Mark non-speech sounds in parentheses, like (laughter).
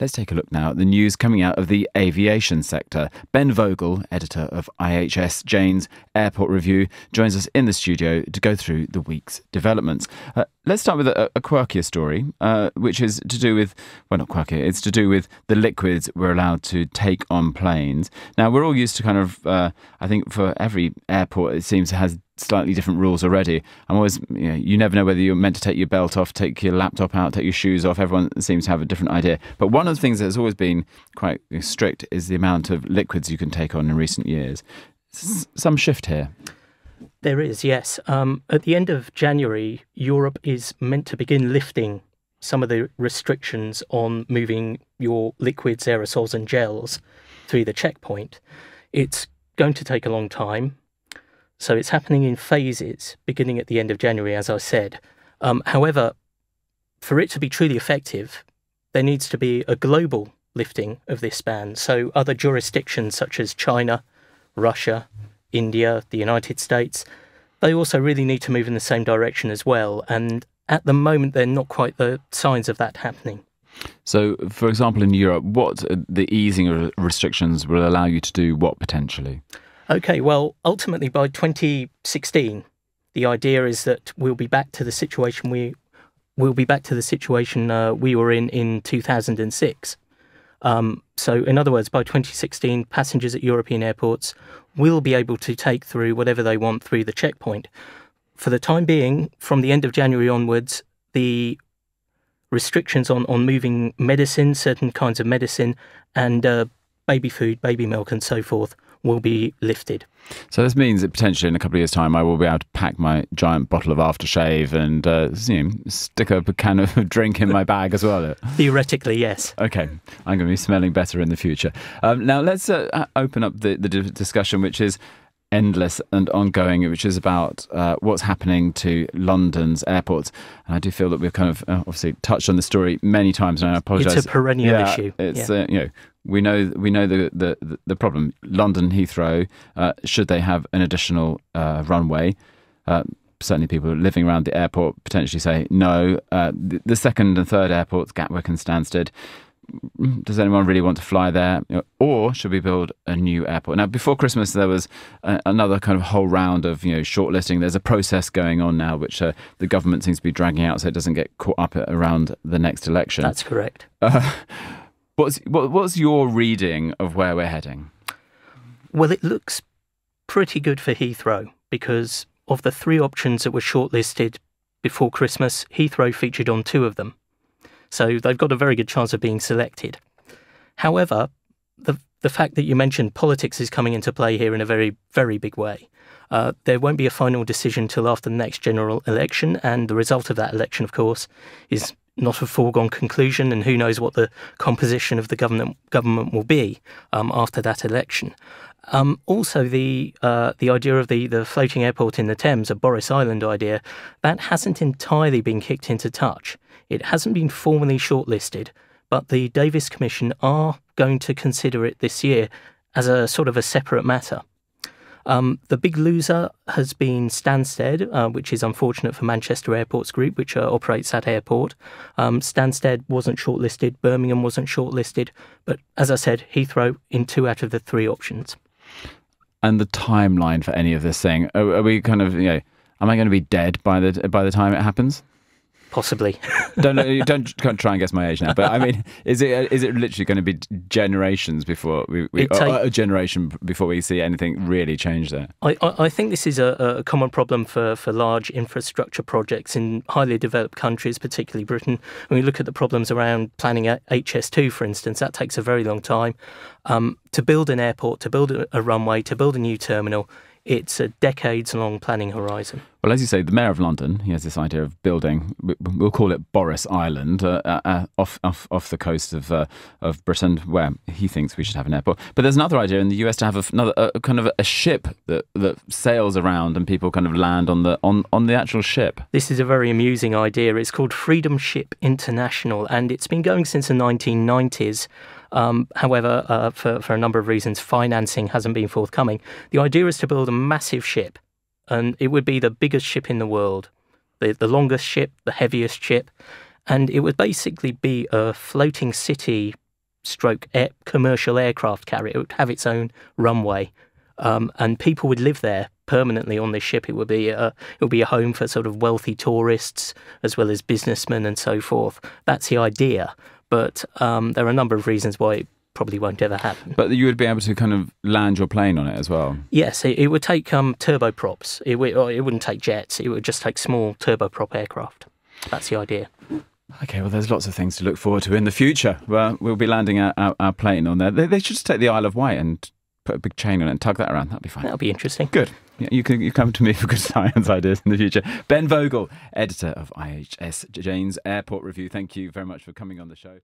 Let's take a look now at the news coming out of the aviation sector. Ben Vogel, editor of IHS Jane's Airport Review, joins us in the studio to go through the week's developments. Uh, let's start with a, a quirkier story, uh, which is to do with, well, not quirkier, it's to do with the liquids we're allowed to take on planes. Now, we're all used to kind of, uh, I think for every airport, it seems has slightly different rules already. I'm always, you, know, you never know whether you're meant to take your belt off, take your laptop out, take your shoes off. Everyone seems to have a different idea. But one of the things that has always been quite strict is the amount of liquids you can take on in recent years. S some shift here. There is, yes. Um, at the end of January, Europe is meant to begin lifting some of the restrictions on moving your liquids, aerosols, and gels through the checkpoint. It's going to take a long time. So it's happening in phases, beginning at the end of January, as I said. Um, however, for it to be truly effective, there needs to be a global lifting of this ban. So other jurisdictions such as China, Russia, India, the United States, they also really need to move in the same direction as well. And at the moment, they're not quite the signs of that happening. So, for example, in Europe, what the easing of restrictions will allow you to do what potentially? Okay, well, ultimately by 2016, the idea is that we'll be back to the situation we will be back to the situation uh, we were in in 2006. Um, so, in other words, by 2016, passengers at European airports will be able to take through whatever they want through the checkpoint. For the time being, from the end of January onwards, the restrictions on, on moving medicine, certain kinds of medicine, and uh, baby food, baby milk, and so forth will be lifted. So this means that potentially in a couple of years' time, I will be able to pack my giant bottle of aftershave and uh, you know, stick a can of (laughs) drink in my bag as well. Theoretically, yes. Okay, I'm going to be smelling better in the future. Um, now let's uh, uh open up the, the discussion, which is endless and ongoing, which is about uh, what's happening to London's airports. And I do feel that we've kind of uh, obviously touched on the story many times, and I apologise. It's a perennial yeah, issue. It's yeah. uh, you know we know we know the the, the problem. London Heathrow uh, should they have an additional uh, runway? Uh, certainly, people living around the airport potentially say no. The, the, second and third airports, Gatwick and Stansted, does anyone really want to fly there? Or should we build a new airport? Now, before Christmas, there was a, uh, another kind of whole round of you know shortlisting. There's a process going on now, which uh, the government seems to be dragging out, so it doesn't get caught up around the next election. That's correct. (laughs) Uh, what's what, what's your reading of where we're heading? Well, it looks pretty good for Heathrow because of the three options that were shortlisted before Christmas, Heathrow featured on two of them. So they've got a very good chance of being selected. However, the, the fact that you mentioned politics is coming into play here in a very, very big way. Uh, there won't be a final decision till after the next general election, and the result of that election, of course, is not a foregone conclusion, and who knows what the composition of the government government will be um, after that election. Um, also, the uh, the idea of the, the floating airport in the Thames, a Boris Island idea, that hasn't entirely been kicked into touch. It hasn't been formally shortlisted, but the Davis Commission are going to consider it this year as a sort of a separate matter. Um, the big loser has been Stansted, uh, which is unfortunate for Manchester Airports Group, which uh, operates that airport. Um, Stansted wasn't shortlisted, Birmingham wasn't shortlisted, but as I said, Heathrow in two out of the three options and the timeline for any of this thing? Are, are we kind of you know? Am I going to be dead by the by the time it happens? Possibly. (laughs) don't know, don't can't try and guess my age now. But I mean, is it is it literally going to be generations before we, we or, a generation before we see anything really change there? I, I, I think this is a, a, common problem for for large infrastructure projects in highly developed countries, particularly Britain. When we look at the problems around planning HS2, for instance, that takes a very long time. Um, to build an airport, to build a, a runway, to build a new terminal, it's a decades long planning horizon. Well, as you say, the Mayor of London, he has this idea of building, we'll call it Boris Island, uh, uh, uh, off, off, off the coast of, uh, of Britain, where he thinks we should have an airport. But there's another idea in the US to have another a, kind of a ship that, that sails around and people kind of land on the, on, on the actual ship. This is a very amusing idea. It's called Freedom Ship International, and it's been going since the 1990s. Um, however, uh, for, for a number of reasons, financing hasn't been forthcoming. The idea is to build a massive ship, and it would be the biggest ship in the world, the, the longest ship, the heaviest ship, and it would basically be a floating city stroke air, commercial aircraft carrier. It would have its own runway, um, and people would live there permanently on this ship. It would be a, uh, it would be a home for sort of wealthy tourists as well as businessmen and so forth. That's the idea but um, there are a number of reasons why it probably won't ever happen. But you would be able to kind of land your plane on it as well. Yes, it, it would take um, turboprops. It, it wouldn't take jets. It would just take small turboprop aircraft. That's the idea. Okay, well, there's lots of things to look forward to in the future. Well, we'll be landing our, our, our plane on there. They, they should just take the Isle of Wight and put a big chain on it and tug that around. That'd be fine. That'll be interesting. Good you can you come to me (laughs) for good science ideas in the future. Ben Vogel, editor of IHS Jane's Airport Review. Thank you very much for coming on the show.